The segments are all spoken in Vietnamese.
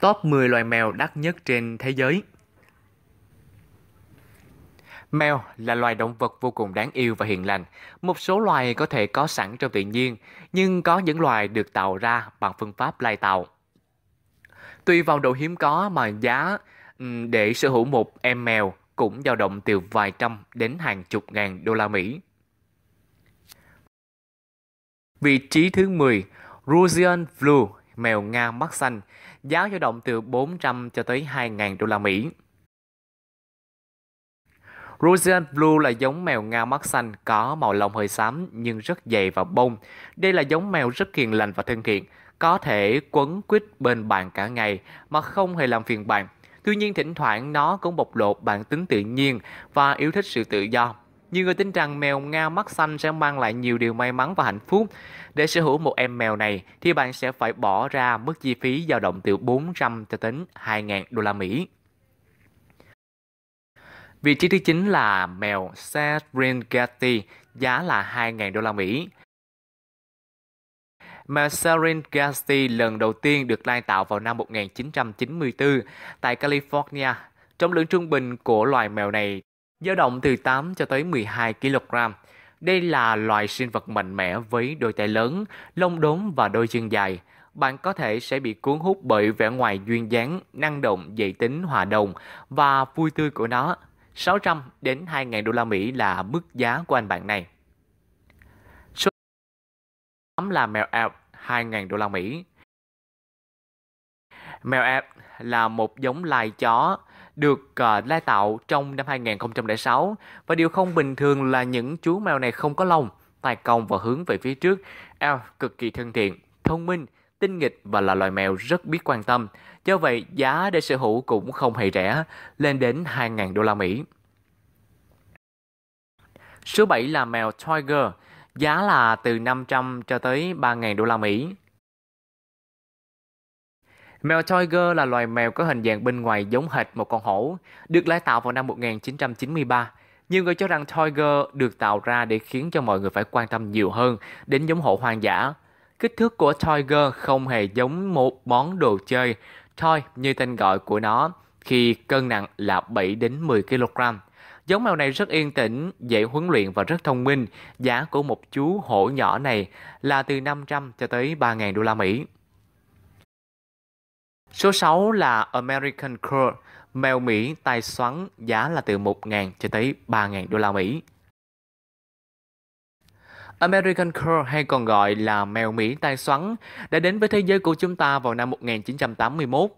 top 10 loài mèo đắt nhất trên thế giới. Mèo là loài động vật vô cùng đáng yêu và hiền lành. Một số loài có thể có sẵn trong tự nhiên, nhưng có những loài được tạo ra bằng phương pháp lai tạo. Tùy vào độ hiếm có mà giá để sở hữu một em mèo cũng dao động từ vài trăm đến hàng chục ngàn đô la Mỹ. Vị trí thứ 10, Russian Blue mèo Nga mắt xanh, giá dao động từ 400 cho tới 2.000 đô la Mỹ. Russian Blue là giống mèo Nga mắt xanh có màu lông hơi xám nhưng rất dày và bông. Đây là giống mèo rất hiền lành và thân thiện, có thể quấn quýt bên bạn cả ngày mà không hề làm phiền bạn. Tuy nhiên thỉnh thoảng nó cũng bộc lộ bản tính tự nhiên và yêu thích sự tự do. Nhiều người tin rằng mèo ngao mắt xanh sẽ mang lại nhiều điều may mắn và hạnh phúc. Để sở hữu một em mèo này thì bạn sẽ phải bỏ ra mức chi phí dao động từ 400 cho đến 2.000 đô la Mỹ. Vị trí thứ 9 là mèo Serengeti, giá là 2.000 đô la Mỹ. Mèo Serengeti lần đầu tiên được lai tạo vào năm 1994 tại California. Trọng lượng trung bình của loài mèo này dao động từ 8 cho tới 12 kg. Đây là loài sinh vật mạnh mẽ với đôi tay lớn, lông đốm và đôi chân dài. Bạn có thể sẽ bị cuốn hút bởi vẻ ngoài duyên dáng, năng động, dậy tính, hòa đồng và vui tươi của nó. 600 đến 2.000 đô la Mỹ là mức giá của anh bạn này. Số 8 là mèo Alp 2.000 đô la Mỹ. Mèo Alp là một giống lai chó được uh, lai tạo trong năm 2006 và điều không bình thường là những chú mèo này không có lông, tài cong và hướng về phía trước. Elf cực kỳ thân thiện, thông minh, tinh nghịch và là loài mèo rất biết quan tâm. Do vậy, giá để sở hữu cũng không hề rẻ, lên đến 2.000 đô la Mỹ. Số 7 là mèo Tiger, giá là từ 500 cho tới 3.000 đô la Mỹ. Mèo Tiger là loài mèo có hình dạng bên ngoài giống hệt một con hổ, được lai tạo vào năm 1993. Nhiều người cho rằng Tiger được tạo ra để khiến cho mọi người phải quan tâm nhiều hơn đến giống hổ hoang dã. Kích thước của Tiger không hề giống một món đồ chơi toy như tên gọi của nó khi cân nặng là 7 đến 10 kg. Giống mèo này rất yên tĩnh, dễ huấn luyện và rất thông minh. Giá của một chú hổ nhỏ này là từ 500 cho tới 3.000 đô la Mỹ. Số 6 là American Curl, mèo Mỹ tai xoắn giá là từ 1.000 cho tới 3.000 đô la Mỹ. American Curl hay còn gọi là mèo Mỹ tai xoắn đã đến với thế giới của chúng ta vào năm 1981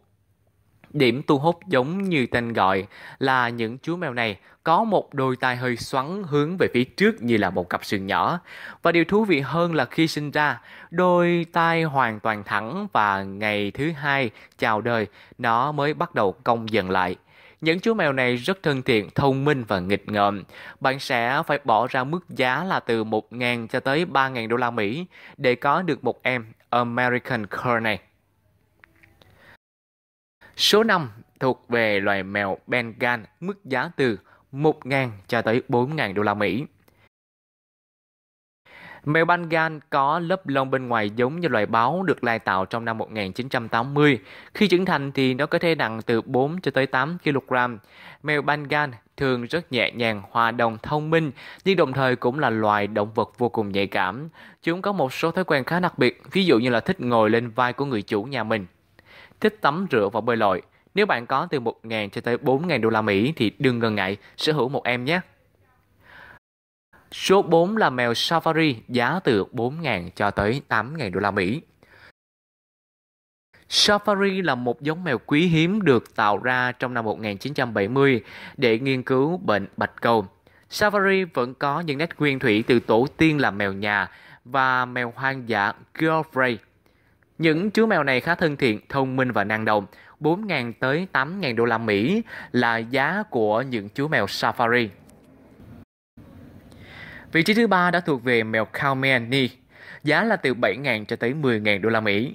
Điểm thu hút giống như tên gọi là những chú mèo này có một đôi tai hơi xoắn hướng về phía trước như là một cặp sừng nhỏ. Và điều thú vị hơn là khi sinh ra, đôi tai hoàn toàn thẳng và ngày thứ hai chào đời, nó mới bắt đầu cong dần lại. Những chú mèo này rất thân thiện, thông minh và nghịch ngợm. Bạn sẽ phải bỏ ra mức giá là từ 1.000 cho tới 3.000 đô la Mỹ để có được một em American Cur này. Số 5 thuộc về loài mèo Bengal mức giá từ 1.000 cho tới 4.000 đô la Mỹ. Mèo Bengal có lớp lông bên ngoài giống như loài báo được lai tạo trong năm 1980. Khi trưởng thành thì nó có thể nặng từ 4 cho tới 8 kg. Mèo Bengal thường rất nhẹ nhàng, hòa đồng, thông minh, nhưng đồng thời cũng là loài động vật vô cùng nhạy cảm. Chúng có một số thói quen khá đặc biệt, ví dụ như là thích ngồi lên vai của người chủ nhà mình thích tắm rửa và bơi lội. Nếu bạn có từ 1.000 cho tới 4.000 đô la Mỹ thì đừng ngần ngại sở hữu một em nhé. Số 4 là mèo Safari giá từ 4.000 cho tới 8.000 đô la Mỹ. Safari là một giống mèo quý hiếm được tạo ra trong năm 1970 để nghiên cứu bệnh bạch cầu. Safari vẫn có những nét nguyên thủy từ tổ tiên là mèo nhà và mèo hoang dã Girlfrey những chú mèo này khá thân thiện, thông minh và năng động. 4.000 tới 8.000 đô la Mỹ là giá của những chú mèo Safari. Vị trí thứ ba đã thuộc về mèo Kalmeni, giá là từ 7.000 cho tới 10.000 đô la Mỹ.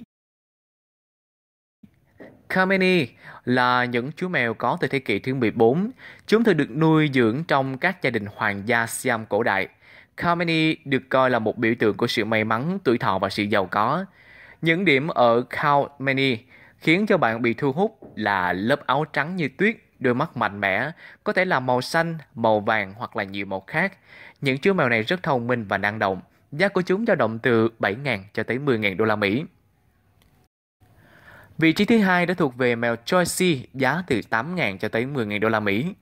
Kameni là những chú mèo có từ thế kỷ thứ 14. Chúng thường được nuôi dưỡng trong các gia đình hoàng gia Siam cổ đại. Kameni được coi là một biểu tượng của sự may mắn, tuổi thọ và sự giàu có. Những điểm ở Count Many khiến cho bạn bị thu hút là lớp áo trắng như tuyết, đôi mắt mạnh mẽ, có thể là màu xanh, màu vàng hoặc là nhiều màu khác. Những chú mèo này rất thông minh và năng động. Giá của chúng dao động từ 7.000 cho tới 10.000 đô la Mỹ. Vị trí thứ hai đã thuộc về mèo Choicy giá từ 8.000 cho tới 10.000 đô la Mỹ.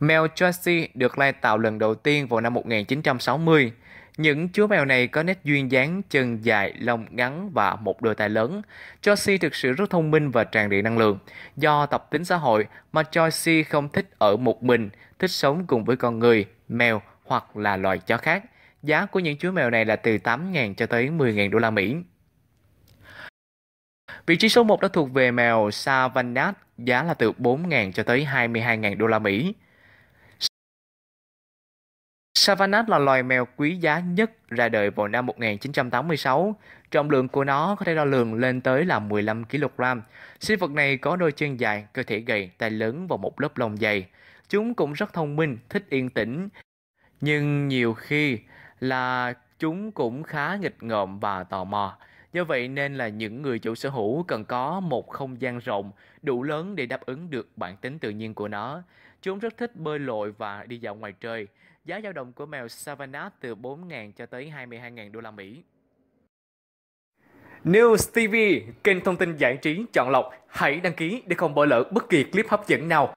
Mèo Choicy được lai tạo lần đầu tiên vào năm 1960. Những chú mèo này có nét duyên dáng, chân dài, lông ngắn và một đôi tai lớn. Josie thực sự rất thông minh và tràn đầy năng lượng. Do tập tính xã hội mà Josie không thích ở một mình, thích sống cùng với con người, mèo hoặc là loài chó khác. Giá của những chú mèo này là từ 8.000 cho tới 10.000 đô la Mỹ. Vị trí số 1 đã thuộc về mèo Savannah, giá là từ 4.000 cho tới 22.000 đô la Mỹ. Savannah là loài mèo quý giá nhất ra đời vào năm 1986. Trọng lượng của nó có thể đo lường lên tới là 15 kg. Sinh vật này có đôi chân dài, cơ thể gầy, tai lớn và một lớp lông dày. Chúng cũng rất thông minh, thích yên tĩnh. Nhưng nhiều khi là chúng cũng khá nghịch ngợm và tò mò. Do vậy nên là những người chủ sở hữu cần có một không gian rộng, đủ lớn để đáp ứng được bản tính tự nhiên của nó. Chúng rất thích bơi lội và đi dạo ngoài trời. Giá dao động của mèo Savannah từ 4.000 cho tới 22.000 đô la Mỹ. News TV, kênh thông tin giải trí chọn lọc. Hãy đăng ký để không bỏ lỡ bất kỳ clip hấp dẫn nào.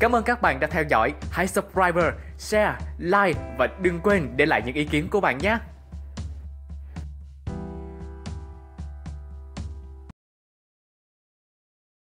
Cảm ơn các bạn đã theo dõi. Hãy subscribe, share, like và đừng quên để lại những ý kiến của bạn nhé.